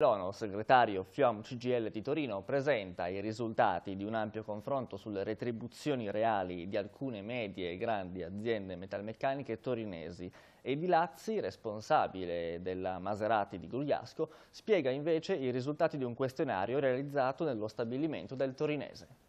L'ONU, segretario Fiom CGL di Torino, presenta i risultati di un ampio confronto sulle retribuzioni reali di alcune medie e grandi aziende metalmeccaniche torinesi. E di Lazzi, responsabile della Maserati di Grugliasco, spiega invece i risultati di un questionario realizzato nello stabilimento del torinese.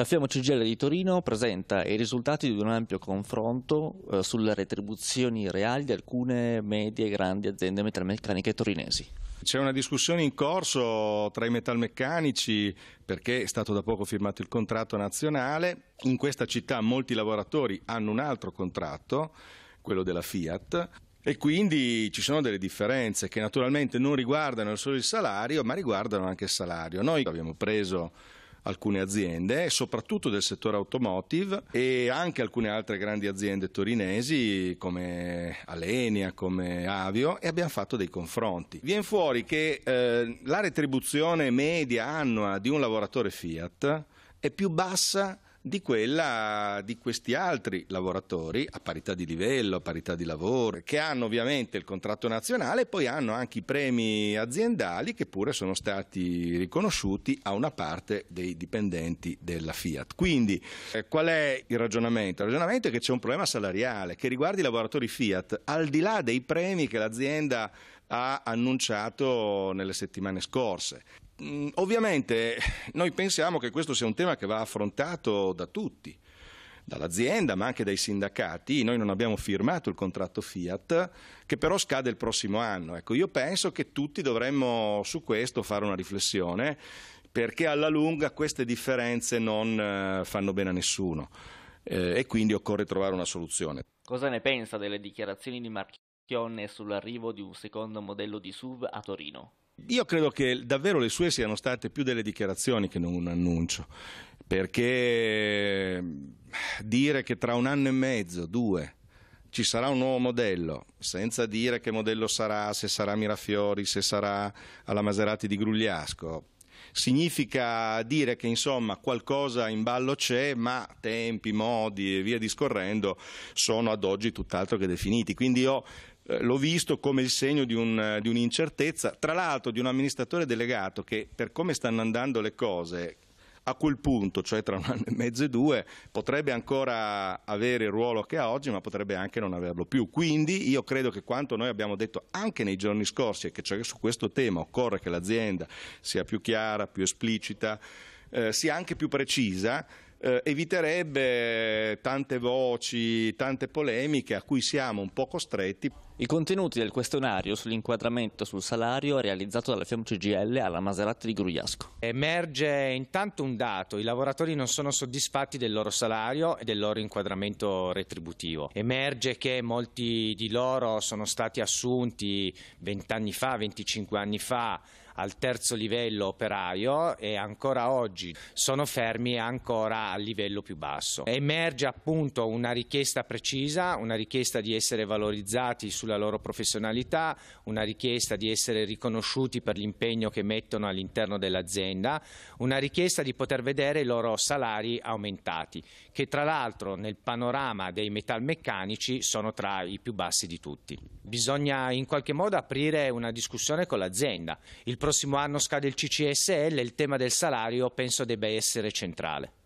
La Fiamma Cigella di Torino presenta i risultati di un ampio confronto eh, sulle retribuzioni reali di alcune medie e grandi aziende metalmeccaniche torinesi. C'è una discussione in corso tra i metalmeccanici perché è stato da poco firmato il contratto nazionale. In questa città molti lavoratori hanno un altro contratto, quello della Fiat, e quindi ci sono delle differenze che naturalmente non riguardano solo il salario, ma riguardano anche il salario. Noi abbiamo preso alcune aziende, soprattutto del settore automotive e anche alcune altre grandi aziende torinesi come Alenia, come Avio e abbiamo fatto dei confronti. Viene fuori che eh, la retribuzione media annua di un lavoratore Fiat è più bassa di quella di questi altri lavoratori a parità di livello, a parità di lavoro, che hanno ovviamente il contratto nazionale e poi hanno anche i premi aziendali che pure sono stati riconosciuti a una parte dei dipendenti della Fiat. Quindi eh, qual è il ragionamento? Il ragionamento è che c'è un problema salariale che riguarda i lavoratori Fiat, al di là dei premi che l'azienda ha annunciato nelle settimane scorse. Mm, ovviamente noi pensiamo che questo sia un tema che va affrontato da tutti, dall'azienda ma anche dai sindacati. Noi non abbiamo firmato il contratto Fiat che però scade il prossimo anno. Ecco, io penso che tutti dovremmo su questo fare una riflessione perché alla lunga queste differenze non eh, fanno bene a nessuno eh, e quindi occorre trovare una soluzione. Cosa ne pensa delle dichiarazioni di Marchionne sull'arrivo di un secondo modello di SUV a Torino? Io credo che davvero le sue siano state più delle dichiarazioni che non un annuncio, perché eh, dire che tra un anno e mezzo, due, ci sarà un nuovo modello, senza dire che modello sarà, se sarà Mirafiori, se sarà alla Maserati di Grugliasco, significa dire che insomma qualcosa in ballo c'è, ma tempi, modi e via discorrendo sono ad oggi tutt'altro che definiti. Quindi io eh, l'ho visto come il segno di, un, eh, di un'incertezza, tra l'altro di un amministratore delegato che per come stanno andando le cose a quel punto, cioè tra un anno e mezzo e due, potrebbe ancora avere il ruolo che ha oggi, ma potrebbe anche non averlo più. Quindi io credo che quanto noi abbiamo detto anche nei giorni scorsi, e che cioè su questo tema occorre che l'azienda sia più chiara, più esplicita, eh, sia anche più precisa, eh, eviterebbe tante voci, tante polemiche a cui siamo un po' costretti. I contenuti del questionario sull'inquadramento sul salario realizzato dalla Fiam CGL alla Maserati di Grugliasco. Emerge intanto un dato, i lavoratori non sono soddisfatti del loro salario e del loro inquadramento retributivo. Emerge che molti di loro sono stati assunti 20 anni fa, 25 anni fa al terzo livello operaio e ancora oggi sono fermi ancora al livello più basso. Emerge appunto una richiesta precisa, una richiesta di essere valorizzati sulla sulla loro professionalità, una richiesta di essere riconosciuti per l'impegno che mettono all'interno dell'azienda, una richiesta di poter vedere i loro salari aumentati, che tra l'altro nel panorama dei metalmeccanici sono tra i più bassi di tutti. Bisogna in qualche modo aprire una discussione con l'azienda. Il prossimo anno scade il CCSL, e il tema del salario penso debba essere centrale.